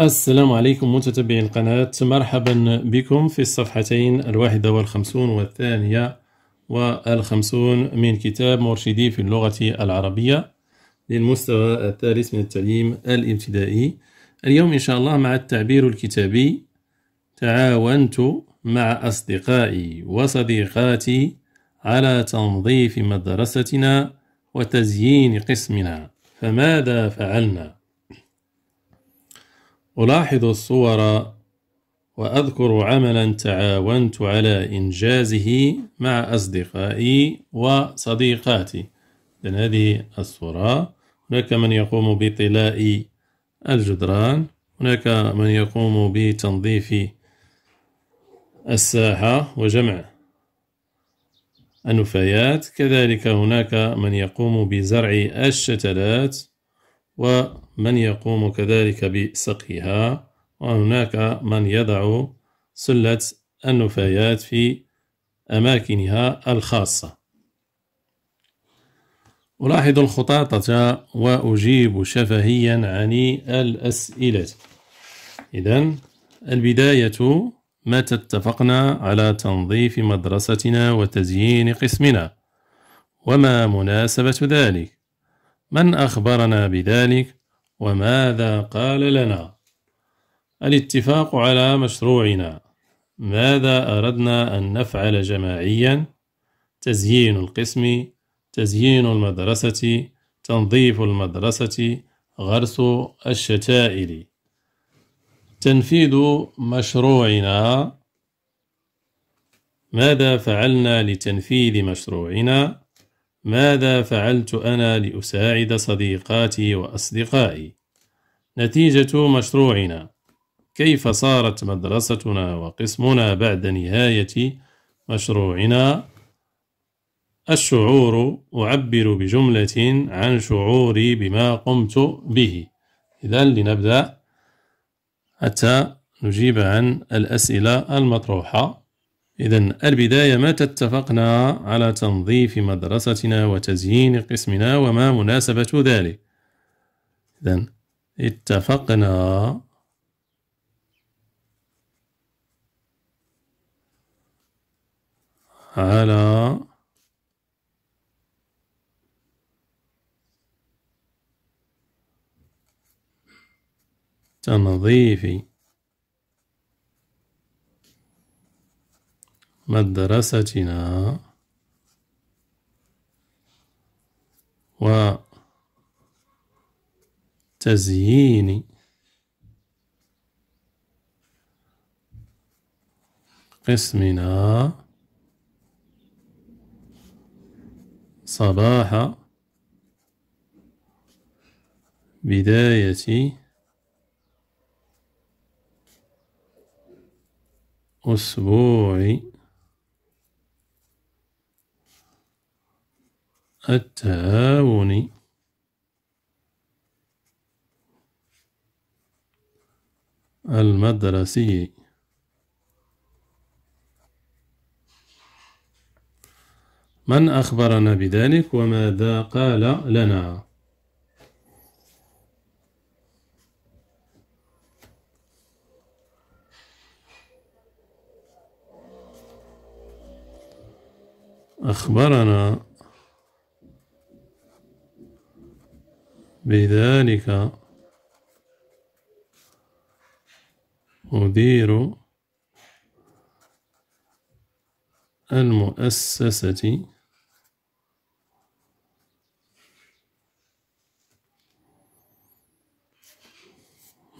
السلام عليكم متتبعي القناة مرحبا بكم في الصفحتين الواحدة والخمسون والثانية والخمسون من كتاب مرشدي في اللغة العربية للمستوى الثالث من التعليم الابتدائي اليوم إن شاء الله مع التعبير الكتابي تعاونت مع أصدقائي وصديقاتي على تنظيف مدرستنا وتزيين قسمنا فماذا فعلنا؟ ألاحظ الصور وأذكر عملا تعاونت على إنجازه مع أصدقائي وصديقاتي إذن هذه الصورة هناك من يقوم بطلاء الجدران هناك من يقوم بتنظيف الساحة وجمع النفايات كذلك هناك من يقوم بزرع الشتلات ومن يقوم كذلك بسقيها وهناك من يضع سلة النفايات في أماكنها الخاصة ألاحظ الخطاطة وأجيب شفهيا عن الأسئلة إذا البداية متى اتفقنا على تنظيف مدرستنا وتزيين قسمنا وما مناسبة ذلك من أخبرنا بذلك وماذا قال لنا الاتفاق على مشروعنا ماذا أردنا أن نفعل جماعيا تزيين القسم تزيين المدرسة تنظيف المدرسة غرس الشتائر تنفيذ مشروعنا ماذا فعلنا لتنفيذ مشروعنا ماذا فعلت أنا لأساعد صديقاتي وأصدقائي؟ نتيجة مشروعنا كيف صارت مدرستنا وقسمنا بعد نهاية مشروعنا؟ الشعور أعبر بجملة عن شعوري بما قمت به إذا لنبدأ حتى نجيب عن الأسئلة المطروحة إذا البداية متى اتفقنا على تنظيف مدرستنا وتزيين قسمنا وما مناسبة ذلك إذا اتفقنا على تنظيف مدرستنا وتزيين قسمنا صباح بداية أسبوع التعاون المدرسي من أخبرنا بذلك وماذا قال لنا أخبرنا بذلك مدير المؤسسة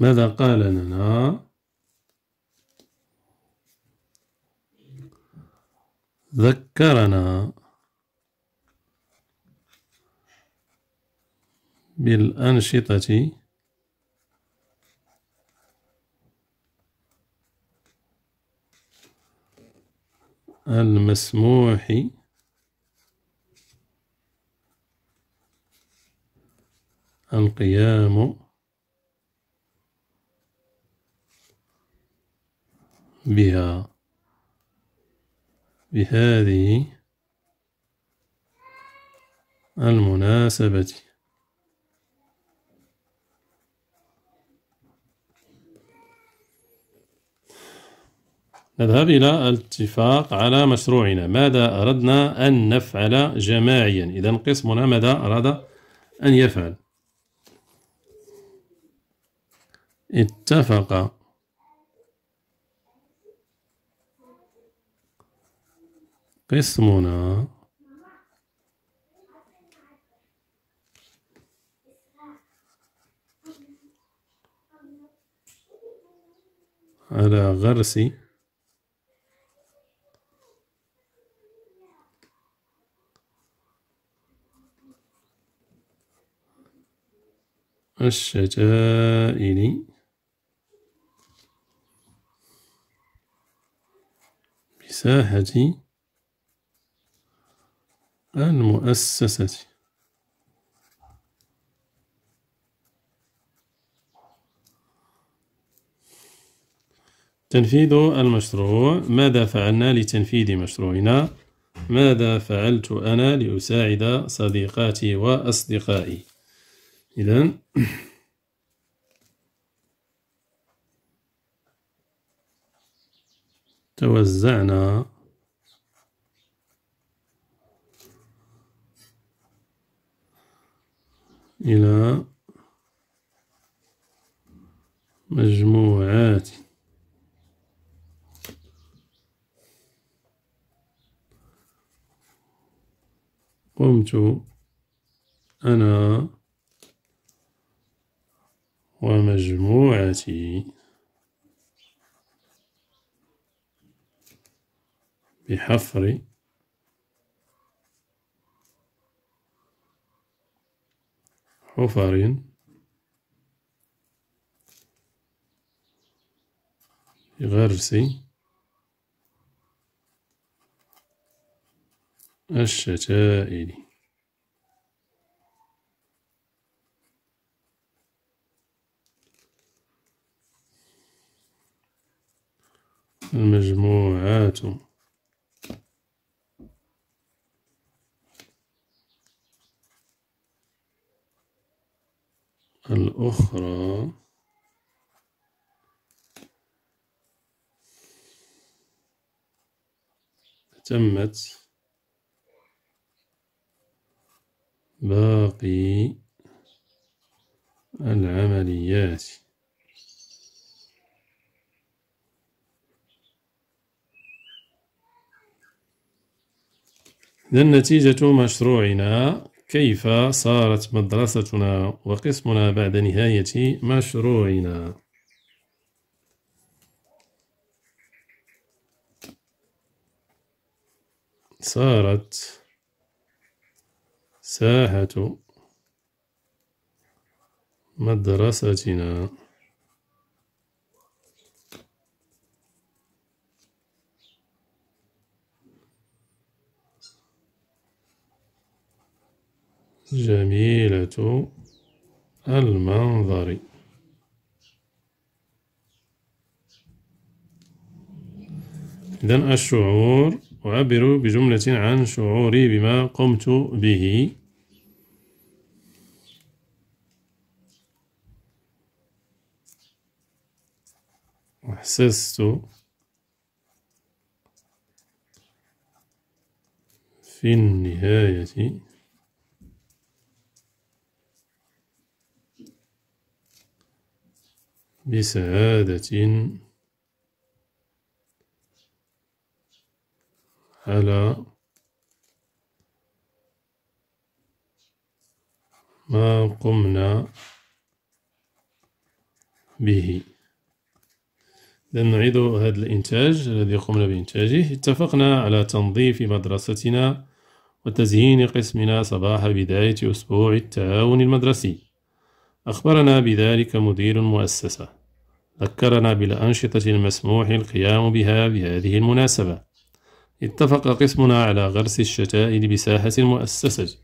ماذا قال لنا ذكرنا بالأنشطة المسموح القيام بها بهذه المناسبه نذهب إلى الاتفاق على مشروعنا ماذا أردنا أن نفعل جماعيا إذا قسمنا ماذا أراد أن يفعل اتفق قسمنا على غرس الشتائن بساحة المؤسسة تنفيذ المشروع ماذا فعلنا لتنفيذ مشروعنا ماذا فعلت أنا لأساعد صديقاتي وأصدقائي إذا توزعنا إلى مجموعات قمت أنا ومجموعته بحفر حفر غرس الشتائل المجموعات الأخرى تمت باقي العمليات إذا نتيجة مشروعنا كيف صارت مدرستنا وقسمنا بعد نهاية مشروعنا صارت ساحة مدرستنا جميلة المنظر إذا الشعور أعبر بجملة عن شعوري بما قمت به أحسست في النهاية بسعادة على ما قمنا به لن نعيد هذا الإنتاج الذي قمنا بإنتاجه اتفقنا على تنظيف مدرستنا وتزيين قسمنا صباح بداية أسبوع التعاون المدرسي أخبرنا بذلك مدير المؤسسة ذكرنا بالأنشطة المسموح القيام بها بهذه المناسبة اتفق قسمنا على غرس الشتائل بساحة المؤسسة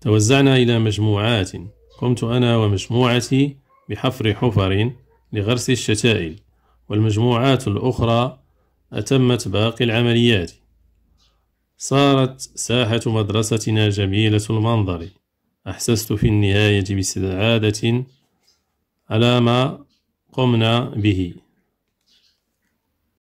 توزعنا إلى مجموعات قمت أنا ومجموعتي بحفر حفر لغرس الشتائل والمجموعات الأخرى أتمت باقي العمليات صارت ساحة مدرستنا جميلة المنظر أحسست في النهاية بسعادة على ما قمنا به